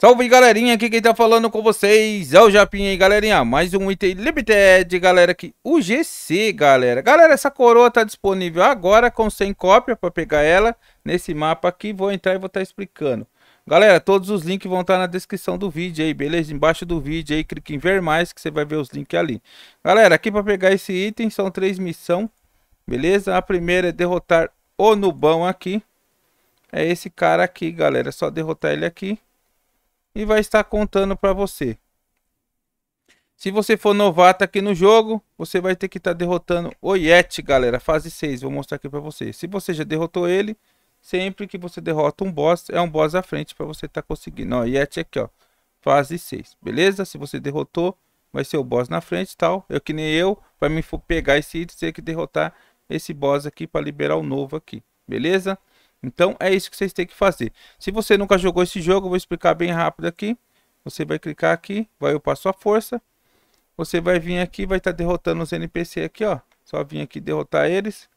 Salve galerinha, aqui quem tá falando com vocês é o Japinha aí, galerinha, mais um item limited, galera, aqui, o GC, galera. Galera, essa coroa tá disponível agora com 100 cópias para pegar ela nesse mapa aqui, vou entrar e vou estar tá explicando. Galera, todos os links vão estar tá na descrição do vídeo aí, beleza? Embaixo do vídeo aí, clique em ver mais que você vai ver os links ali. Galera, aqui para pegar esse item são três missões, beleza? A primeira é derrotar o Nubão aqui, é esse cara aqui, galera, é só derrotar ele aqui e vai estar contando para você. Se você for novato aqui no jogo, você vai ter que estar tá derrotando o Yeti, galera. Fase 6, vou mostrar aqui para você. Se você já derrotou ele, sempre que você derrota um boss, é um boss à frente para você estar tá conseguindo. Ó, Yeti aqui, ó. Fase 6, beleza? Se você derrotou, vai ser o boss na frente e tal. Eu é que nem eu, para me pegar esse item, ter que derrotar esse boss aqui para liberar o novo aqui, beleza? Então é isso que vocês têm que fazer. Se você nunca jogou esse jogo, eu vou explicar bem rápido aqui. Você vai clicar aqui, vai upar sua força. Você vai vir aqui, vai estar tá derrotando os NPC aqui, ó. Só vir aqui derrotar eles.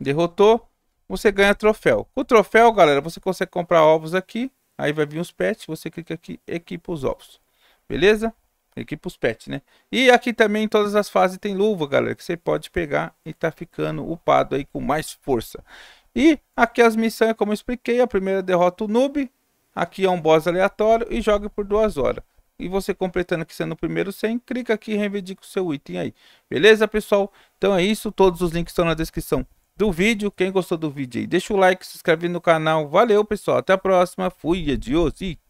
Derrotou. Você ganha troféu. O troféu, galera, você consegue comprar ovos aqui. Aí vai vir os pets. Você clica aqui, equipa os ovos. Beleza? Aqui pros pets, né? E aqui também em todas as fases tem luva, galera. Que você pode pegar e tá ficando upado aí com mais força. E aqui as missões, como eu expliquei. A primeira derrota o noob. Aqui é um boss aleatório e joga por duas horas. E você completando aqui sendo o primeiro 100, clica aqui e reivindica o seu item aí. Beleza, pessoal? Então é isso. Todos os links estão na descrição do vídeo. Quem gostou do vídeo aí, deixa o like, se inscreve no canal. Valeu, pessoal. Até a próxima. Fui, adiós e